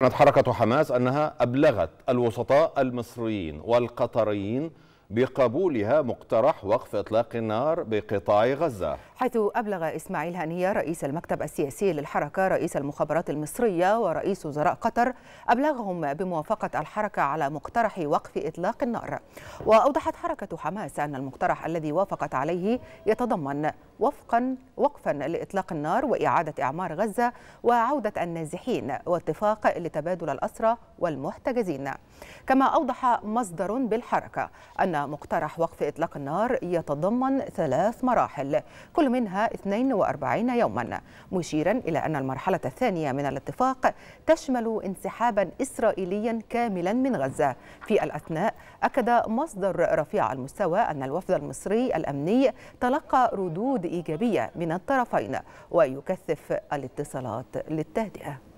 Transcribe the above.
كانت حركة حماس أنها أبلغت الوسطاء المصريين والقطريين بقبولها مقترح وقف إطلاق النار بقطاع غزة حيث أبلغ إسماعيل هنية رئيس المكتب السياسي للحركة رئيس المخابرات المصرية ورئيس وزراء قطر أبلغهم بموافقة الحركة على مقترح وقف إطلاق النار وأوضحت حركة حماس أن المقترح الذي وافقت عليه يتضمن وفقا وقفا لإطلاق النار وإعادة إعمار غزة وعودة النازحين واتفاق لتبادل الأسرى والمحتجزين كما أوضح مصدر بالحركة أن مقترح وقف إطلاق النار يتضمن ثلاث مراحل كل منها 42 يوما مشيرا إلى أن المرحلة الثانية من الاتفاق تشمل انسحابا إسرائيليا كاملا من غزة في الأثناء أكد مصدر رفيع المستوى أن الوفد المصري الأمني تلقى ردود إيجابية من الطرفين ويكثف الاتصالات للتهدئة